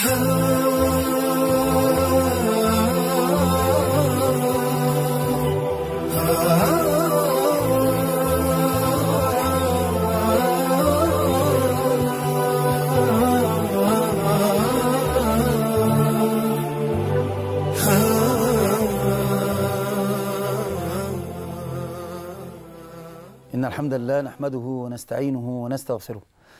إن الحمد لله نحمده ونستعينه ونستغفره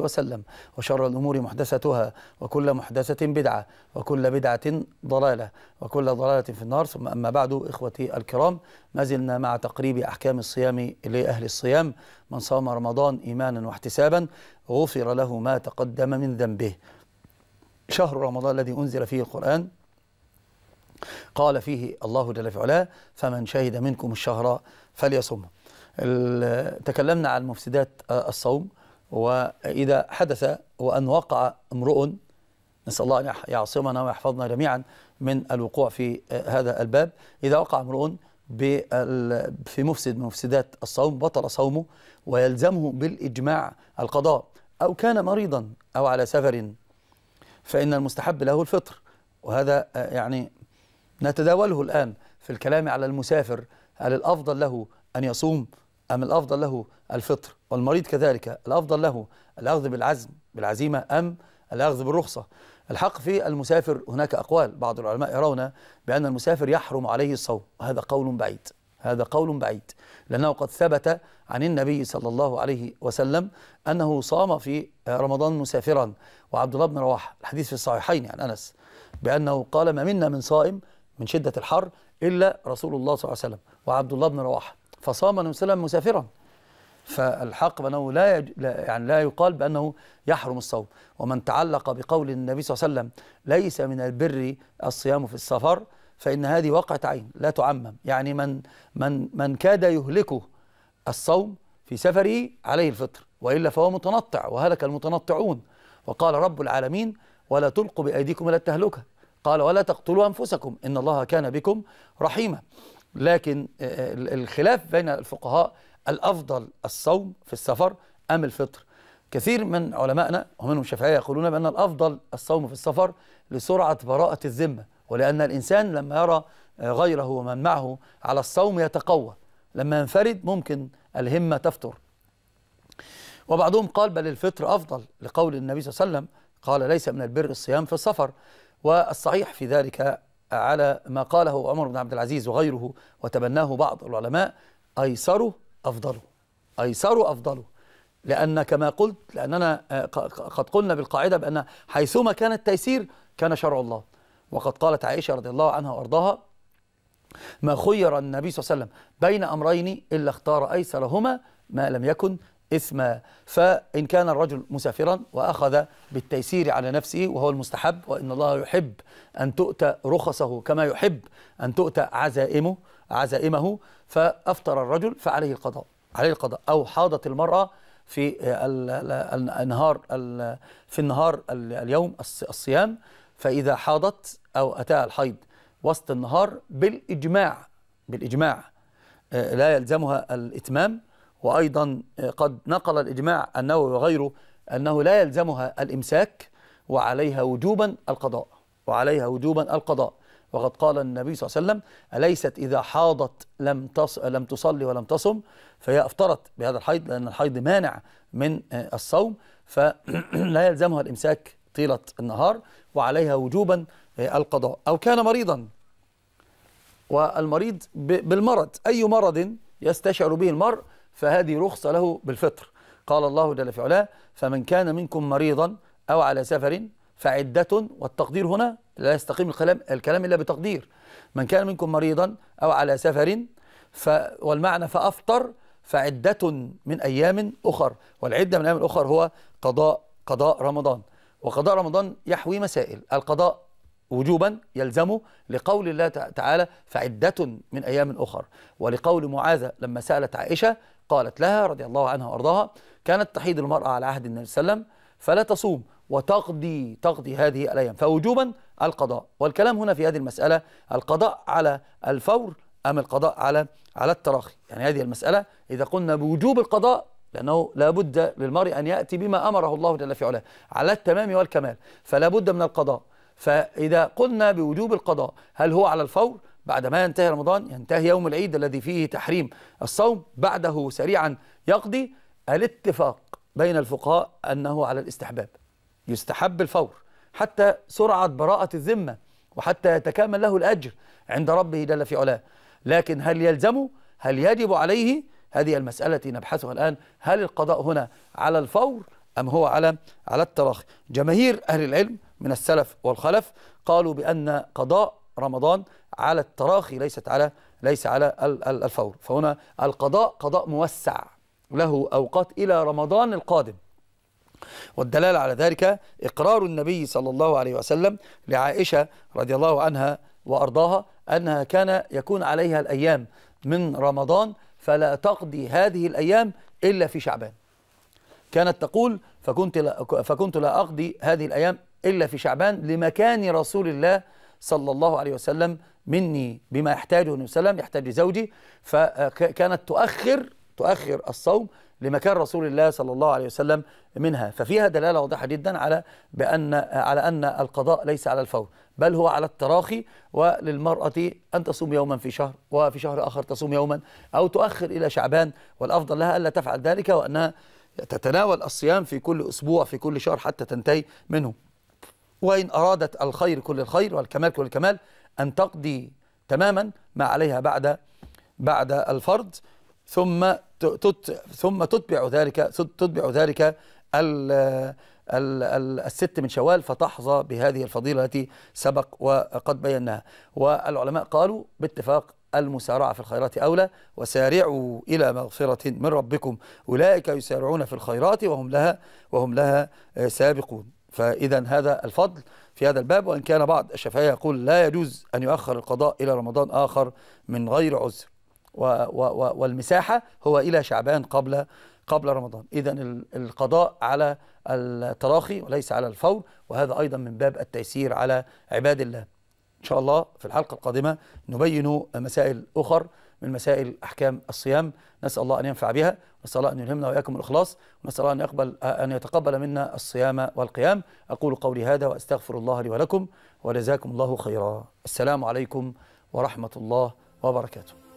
وسلم وشر الأمور محدثتها وكل محدثة بدعة وكل بدعة ضلالة وكل ضلالة في النار ثم أما بعد إخوتي الكرام ما زلنا مع تقريب أحكام الصيام لأهل الصيام من صام رمضان إيمانا واحتسابا غفر له ما تقدم من ذنبه شهر رمضان الذي أنزل فيه القرآن قال فيه الله جل في علاه فمن شهد منكم الشهر فليصمه تكلمنا عن مفسدات آه، الصوم وإذا حدث وأن وقع امرؤ نسأل الله أن يعصمنا ويحفظنا جميعا من الوقوع في آه، هذا الباب إذا وقع امرؤ في مفسد من مفسدات الصوم بطل صومه ويلزمه بالإجماع القضاء أو كان مريضا أو على سفر فإن المستحب له الفطر وهذا آه، يعني نتداوله الآن في الكلام على المسافر هل الأفضل له أن يصوم أم الأفضل له الفطر والمريض كذلك الأفضل له الأخذ بالعزم بالعزيمة أم الأخذ بالرخصة الحق في المسافر هناك أقوال بعض العلماء يرون بأن المسافر يحرم عليه الصوم وهذا قول بعيد هذا قول بعيد لأنه قد ثبت عن النبي صلى الله عليه وسلم أنه صام في رمضان مسافرا وعبد الله بن رواحة الحديث في الصحيحين عن أنس بأنه قال ما منا من صائم من شدة الحر إلا رسول الله صلى الله عليه وسلم وعبد الله بن رواحة فصام النبي صلى الله عليه وسلم مسافرا فالحق بأنه لا, يج... لا يعني لا يقال بأنه يحرم الصوم ومن تعلق بقول النبي صلى الله عليه وسلم ليس من البر الصيام في السفر فإن هذه وقعة عين لا تعمم يعني من من من كاد يهلكه الصوم في سفره عليه الفطر وإلا فهو متنطع وهلك المتنطعون وقال رب العالمين ولا تلقوا بأيديكم إلى التهلكة قال ولا تقتلوا أنفسكم إن الله كان بكم رحيما لكن آه، الخلاف بين الفقهاء الأفضل الصوم في السفر أم الفطر كثير من علمائنا ومنهم الشافعية يقولون بأن الأفضل الصوم في السفر لسرعة براءة الذمة ولأن الإنسان لما يرى آه، غيره ومن معه على الصوم يتقوى لما ينفرد ممكن الهمة تفتر وبعضهم قال بل الفطر أفضل لقول النبي صلى الله عليه وسلم قال ليس من البر الصيام في السفر والصحيح في ذلك على ما قاله عمر بن عبد العزيز وغيره وتبناه بعض العلماء أيسره أفضله أيسره أفضله لأن كما قلت لأننا آه، قد قلنا بالقاعدة بأن حيثما كان التيسير كان شرع الله وقد قالت عائشة رضي الله عنها وأرضاها ما خير النبي صلى الله عليه وسلم بين أمرين إلا اختار أيسرهما ما لم يكن إثما فإن كان الرجل مسافرا وأخذ بالتيسير على نفسه وهو المستحب وإن الله يحب أن تؤتى رخصه كما يحب أن تؤتى عزائمه عزائمه فأفطر الرجل فعليه القضاء عليه القضاء أو حاضت المرأة في النهار في النهار اليوم الصيام فإذا حاضت أو أتاها الحيض وسط النهار بالإجماع بالإجماع آه، لا يلزمها الإتمام وأيضا آه، قد نقل الإجماع النووي وغيره أنه لا يلزمها الإمساك وعليها وجوبا القضاء وعليها وجوبا القضاء وقد قال النبي صلى الله عليه وسلم أليست إذا حاضت لم تص... لم تصلي ولم تصم فهي أفطرت بهذا الحيض لأن الحيض مانع من آه، الصوم فلا يلزمها الإمساك طيلة النهار وعليها وجوبا آه، القضاء أو كان مريضا والمريض بالمرض أي مرض يستشعر به المرء فهذه رخصة له بالفطر قال الله جل في علاه فمن كان منكم مريضا أو على سفر فعدة والتقدير هنا لا يستقيم الكلام الكلام إلا بتقدير من كان منكم مريضا أو على سفر ف والمعنى فأفطر فعدة من أيام أخر والعدة من أيام الأخر هو قضاء قضاء رمضان وقضاء رمضان يحوي مسائل القضاء وجوبا يلزمه لقول الله تعالى فعدة من أيام أخر ولقول معاذ لما سألت عائشة قالت لها رضي الله عنها وارضاها كانت تحيض المراه على عهد النبي صلى الله عليه وسلم فلا تصوم وتقضي تقضي هذه الايام فوجوبا القضاء والكلام هنا في هذه المساله القضاء على الفور ام القضاء على على التراخي يعني هذه المساله اذا قلنا بوجوب القضاء لانه لابد للمرء ان ياتي بما امره الله جل في علاه على التمام والكمال فلا بد من القضاء فاذا قلنا بوجوب القضاء هل هو على الفور بعد ما ينتهي رمضان ينتهي يوم العيد الذي فيه تحريم الصوم بعده سريعا يقضي الاتفاق بين الفقهاء أنه على الاستحباب يستحب الفور حتى سرعة براءة الذمة وحتى يتكامل له الأجر عند ربه جل في علاه لكن هل يلزمه هل يجب عليه هذه المسألة التي نبحثها الآن هل القضاء هنا على الفور أم هو على على التراخي جماهير أهل العلم من السلف والخلف قالوا بأن قضاء رمضان على التراخي ليست على ليس على الفور فهنا القضاء قضاء موسع له أوقات إلى رمضان القادم والدلالة على ذلك إقرار النبي صلى الله عليه وسلم لعائشة رضي الله عنها وأرضاها أنها كان يكون عليها الأيام من رمضان فلا تقضي هذه الأيام إلا في شعبان كانت تقول فكنت لا, فكنت لا أقضي هذه الأيام إلا في شعبان لمكان رسول الله صلى الله عليه وسلم مني بما يحتاجه النبي صلى الله عليه وسلم يحتاج زوجي فكانت تؤخر تؤخر الصوم لمكان رسول الله صلى الله عليه وسلم منها ففيها دلاله واضحه جدا على بان على ان القضاء ليس على الفور بل هو على التراخي وللمراه ان تصوم يوما في شهر وفي شهر اخر تصوم يوما او تؤخر الى شعبان والافضل لها الا تفعل ذلك وانها تتناول الصيام في كل اسبوع في كل شهر حتى تنتهي منه وإن أرادت الخير كل الخير والكمال كل الكمال أن تقضي تماما ما عليها بعد بعد الفرض ثم ثم تتبع ذلك تتبع ذلك الـ الـ الـ الست من شوال فتحظى بهذه الفضيلة التي سبق وقد بيناها والعلماء قالوا باتفاق المسارعة في الخيرات أولى وسارعوا إلى مغفرة من ربكم أولئك يسارعون في الخيرات وهم لها وهم لها سابقون فإذا هذا الفضل في هذا الباب وإن كان بعض الشفاعية يقول لا يجوز أن يؤخر القضاء إلى رمضان آخر من غير عذر و و والمساحة هو إلى شعبان قبل قبل رمضان إذا القضاء على التراخي وليس على الفور وهذا أيضا من باب التيسير على عباد الله إن شاء الله في الحلقة القادمة نبين مسائل أخرى من مسائل أحكام الصيام نسأل الله أن ينفع بها نسأل الله أن يلهمنا وإياكم الإخلاص ونسأل الله أن, يقبل أن يتقبل منا الصيام والقيام أقول قولي هذا وأستغفر الله لي ولكم وجزاكم الله خيرا السلام عليكم ورحمة الله وبركاته